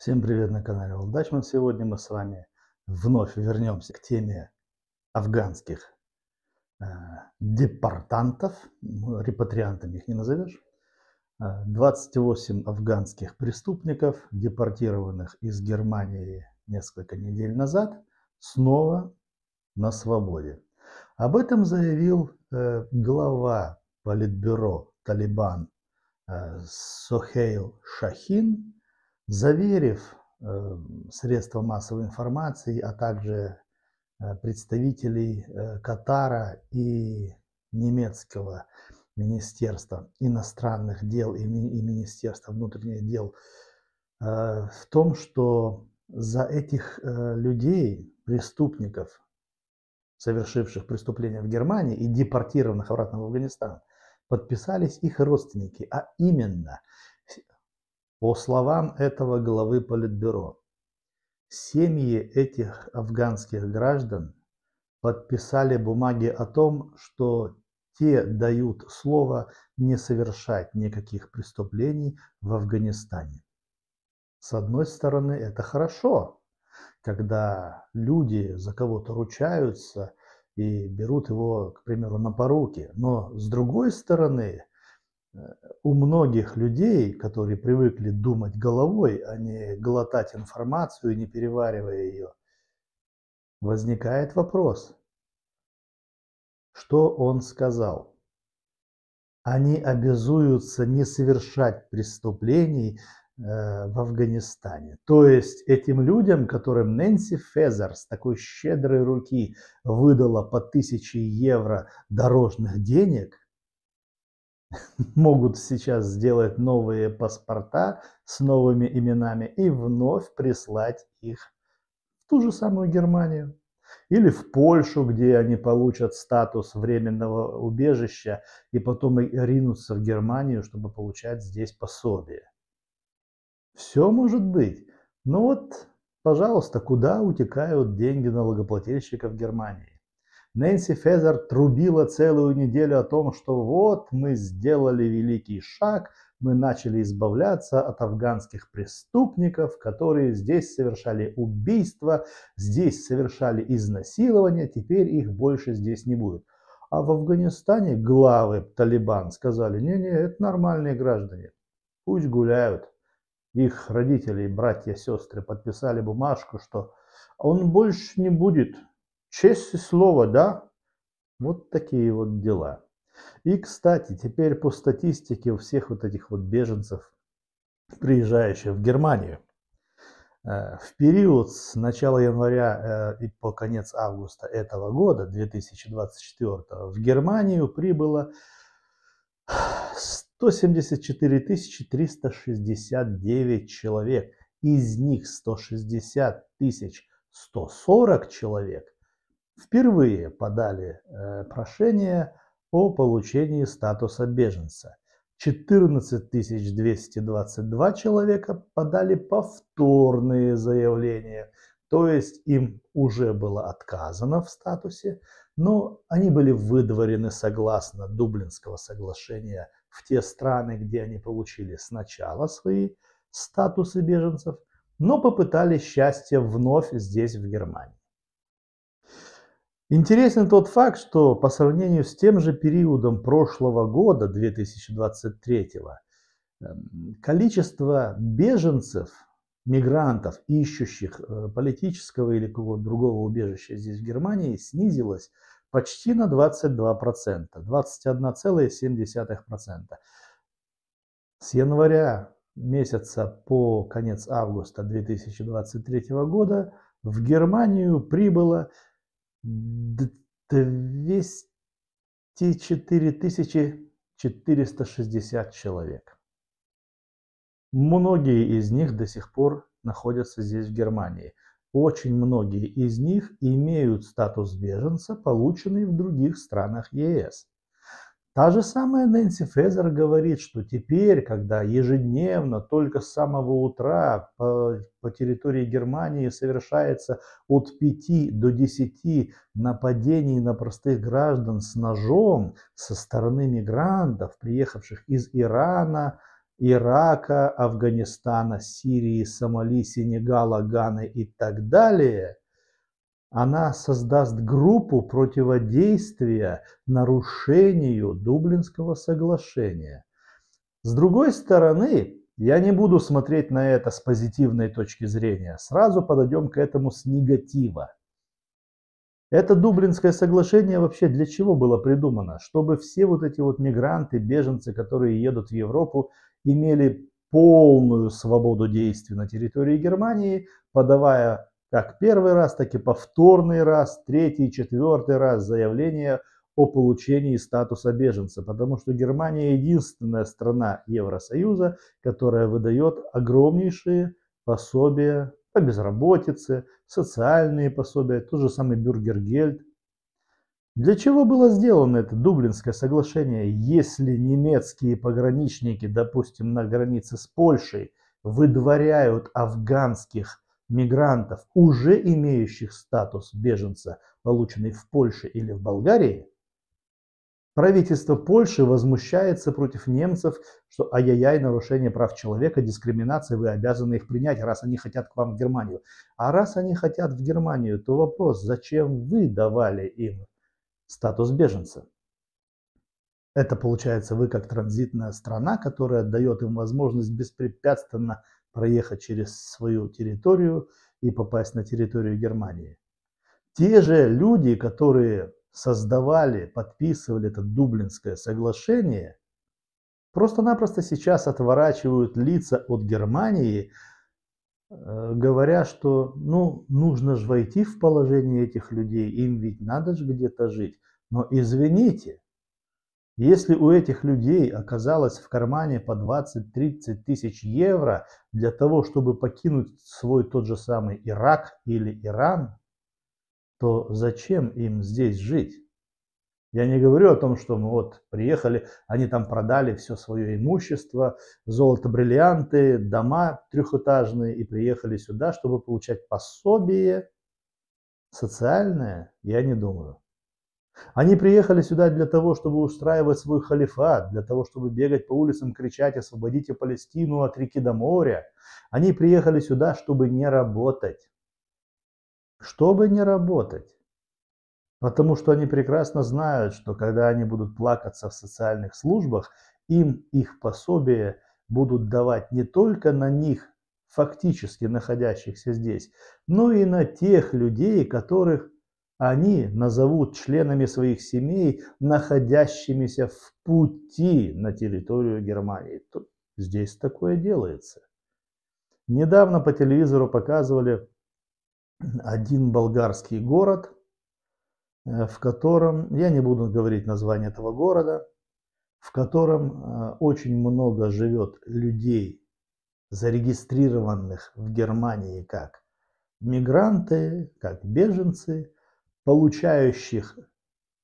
Всем привет на канале Волдачман. Сегодня мы с вами вновь вернемся к теме афганских э, депортантов. Ну, репатриантами их не назовешь. 28 э, афганских преступников, депортированных из Германии несколько недель назад, снова на свободе. Об этом заявил э, глава Политбюро Талибан э, Сохейл Шахин заверив э, средства массовой информации, а также э, представителей э, Катара и немецкого Министерства иностранных дел и Министерства внутренних дел в том, что за этих людей, преступников, совершивших преступления в Германии и депортированных обратно в Афганистан, подписались их родственники, а именно – по словам этого главы Политбюро, семьи этих афганских граждан подписали бумаги о том, что те дают слово не совершать никаких преступлений в Афганистане. С одной стороны, это хорошо, когда люди за кого-то ручаются и берут его, к примеру, на поруки. Но с другой стороны, у многих людей, которые привыкли думать головой, а не глотать информацию, не переваривая ее, возникает вопрос, что он сказал. Они обязуются не совершать преступлений э, в Афганистане. То есть этим людям, которым Нэнси Фезер с такой щедрой руки выдала по тысяче евро дорожных денег, могут сейчас сделать новые паспорта с новыми именами и вновь прислать их в ту же самую Германию или в Польшу, где они получат статус временного убежища и потом ринутся в Германию, чтобы получать здесь пособие. Все может быть. Но вот, пожалуйста, куда утекают деньги налогоплательщиков Германии? Нэнси Фезер трубила целую неделю о том, что вот мы сделали великий шаг, мы начали избавляться от афганских преступников, которые здесь совершали убийства, здесь совершали изнасилования, теперь их больше здесь не будет. А в Афганистане главы Талибан сказали, не-не, это нормальные граждане, пусть гуляют. Их родители, братья, сестры подписали бумажку, что он больше не будет Честь и слово, да? Вот такие вот дела. И, кстати, теперь по статистике у всех вот этих вот беженцев, приезжающих в Германию, э, в период с начала января э, и по конец августа этого года, 2024, в Германию прибыло 174 369 человек. Из них 160 140 человек – впервые подали э, прошение о получении статуса беженца. 14 222 человека подали повторные заявления, то есть им уже было отказано в статусе, но они были выдворены согласно Дублинского соглашения в те страны, где они получили сначала свои статусы беженцев, но попытались счастье вновь здесь, в Германии. Интересен тот факт, что по сравнению с тем же периодом прошлого года, 2023, эм, количество беженцев, мигрантов, ищущих э, политического или какого-то другого убежища здесь в Германии, снизилось почти на 22%, 21,7%. С января месяца по конец августа 2023 года в Германию прибыло 204 460 человек. Многие из них до сих пор находятся здесь, в Германии. Очень многие из них имеют статус беженца, полученный в других странах ЕС. Та же самая Нэнси Фезер говорит, что теперь, когда ежедневно, только с самого утра по, по территории Германии совершается от 5 до 10 нападений на простых граждан с ножом со стороны мигрантов, приехавших из Ирана, Ирака, Афганистана, Сирии, Сомали, Сенегала, Ганы и так далее – она создаст группу противодействия нарушению Дублинского соглашения. С другой стороны, я не буду смотреть на это с позитивной точки зрения. Сразу подойдем к этому с негатива. Это Дублинское соглашение вообще для чего было придумано? Чтобы все вот эти вот мигранты, беженцы, которые едут в Европу, имели полную свободу действий на территории Германии, подавая как первый раз, так и повторный раз, третий четвертый раз заявление о получении статуса беженца, потому что Германия единственная страна Евросоюза, которая выдает огромнейшие пособия по безработице, социальные пособия, тот же самый Бюргергельд. Для чего было сделано это Дублинское соглашение, если немецкие пограничники, допустим, на границе с Польшей, выдворяют афганских мигрантов, уже имеющих статус беженца, полученный в Польше или в Болгарии, правительство Польши возмущается против немцев, что ай-яй-яй, нарушение прав человека, дискриминация, вы обязаны их принять, раз они хотят к вам в Германию. А раз они хотят в Германию, то вопрос, зачем вы давали им статус беженца? Это получается вы как транзитная страна, которая дает им возможность беспрепятственно проехать через свою территорию и попасть на территорию Германии. Те же люди, которые создавали, подписывали это Дублинское соглашение, просто-напросто сейчас отворачивают лица от Германии, э, говоря, что ну, нужно же войти в положение этих людей, им ведь надо же где-то жить. Но извините, если у этих людей оказалось в кармане по 20-30 тысяч евро для того, чтобы покинуть свой тот же самый Ирак или Иран, то зачем им здесь жить? Я не говорю о том, что мы вот приехали, они там продали все свое имущество, золото, бриллианты, дома трехэтажные и приехали сюда, чтобы получать пособие социальное, я не думаю. Они приехали сюда для того, чтобы устраивать свой халифат, для того, чтобы бегать по улицам, кричать «Освободите Палестину от реки до моря». Они приехали сюда, чтобы не работать. Чтобы не работать. Потому что они прекрасно знают, что когда они будут плакаться в социальных службах, им их пособие будут давать не только на них, фактически находящихся здесь, но и на тех людей, которых они назовут членами своих семей, находящимися в пути на территорию Германии. Тут здесь такое делается. Недавно по телевизору показывали один болгарский город, э, в котором, я не буду говорить название этого города, в котором э, очень много живет людей, зарегистрированных в Германии как мигранты, как беженцы – получающих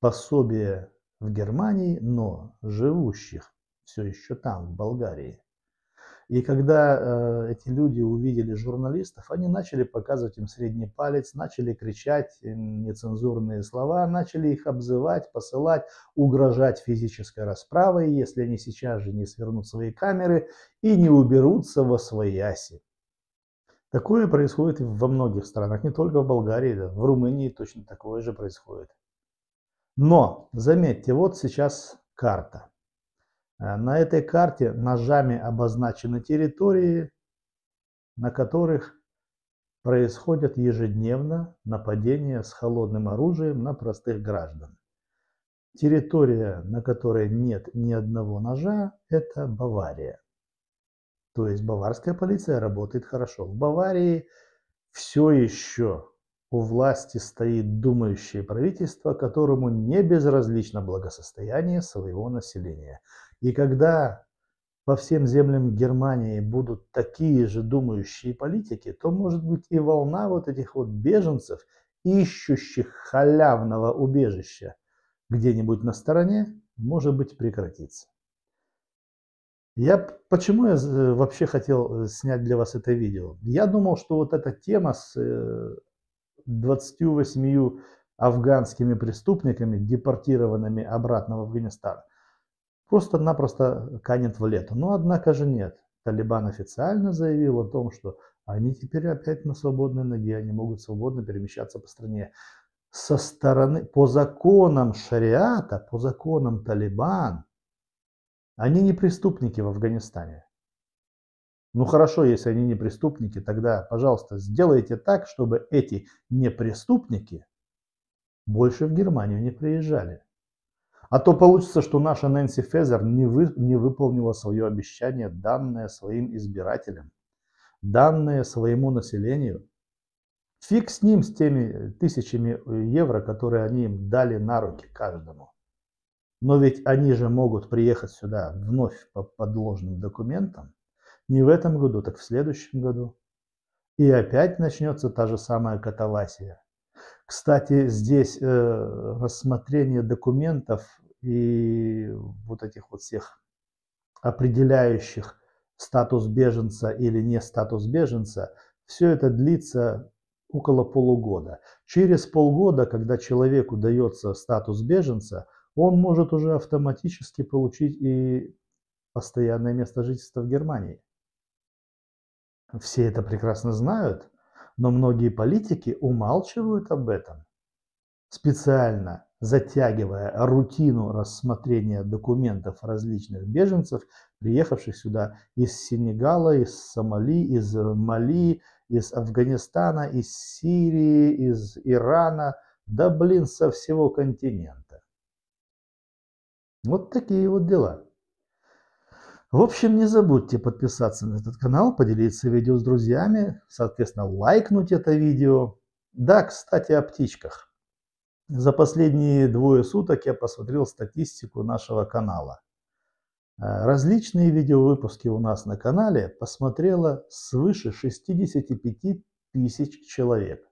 пособие в Германии, но живущих все еще там, в Болгарии. И когда э, эти люди увидели журналистов, они начали показывать им средний палец, начали кричать нецензурные слова, начали их обзывать, посылать, угрожать физической расправой, если они сейчас же не свернут свои камеры и не уберутся во свои аси. Такое происходит во многих странах, не только в Болгарии, да, в Румынии точно такое же происходит. Но, заметьте, вот сейчас карта. Э, на этой карте ножами обозначены территории, на которых происходят ежедневно нападения с холодным оружием на простых граждан. Территория, на которой нет ни одного ножа, это Бавария. То есть баварская полиция работает хорошо. В Баварии все еще у власти стоит думающее правительство, которому не безразлично благосостояние своего населения. И когда по всем землям Германии будут такие же думающие политики, то, может быть, и волна вот этих вот беженцев, ищущих халявного убежища где-нибудь на стороне, может быть, прекратится. Я, почему я э, вообще хотел э, снять для вас это видео? Я думал, что вот эта тема с 28 э, афганскими преступниками, депортированными обратно в Афганистан, просто-напросто канет в лето. Но однако же нет. Талибан официально заявил о том, что они теперь опять на свободной ноге, они могут свободно перемещаться по стране. Со стороны, по законам шариата, по законам Талибан – они не преступники в Афганистане. Ну хорошо, если они не преступники, тогда, пожалуйста, сделайте так, чтобы эти непреступники больше в Германию не приезжали. А то получится, что наша Нэнси Фезер не, вы, не выполнила свое обещание, данное своим избирателям, данное своему населению. Фиг с ним, с теми тысячами евро, которые они им дали на руки каждому. Но ведь они же могут приехать сюда вновь по подложным документам. Не в этом году, так в следующем году. И опять начнется та же самая каталасия. Кстати, здесь э, рассмотрение документов и вот этих вот всех определяющих статус беженца или не статус беженца, все это длится около полугода. Через полгода, когда человеку дается статус беженца – он может уже автоматически получить и постоянное место жительства в Германии. Все это прекрасно знают, но многие политики умалчивают об этом, специально затягивая рутину рассмотрения документов различных беженцев, приехавших сюда из Сенегала, из Сомали, из Мали, из Афганистана, из Сирии, из Ирана, да блин, со всего континента. Вот такие вот дела. В общем, не забудьте подписаться на этот канал, поделиться видео с друзьями, соответственно, лайкнуть это видео. Да, кстати, о птичках. За последние двое суток я посмотрел статистику нашего канала. Э, различные видеовыпуски у нас на канале посмотрело свыше 65 тысяч человек.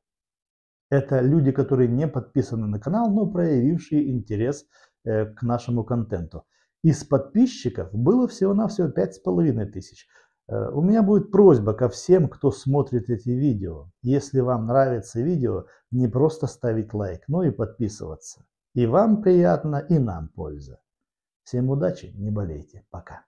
Это люди, которые не подписаны на канал, но проявившие интерес к Э, к нашему контенту. Из подписчиков было всего-навсего 5,5 тысяч. Э, у меня будет просьба ко всем, кто смотрит эти видео. Если вам нравится видео, не просто ставить лайк, но и подписываться. И вам приятно, и нам польза. Всем удачи, не болейте. Пока.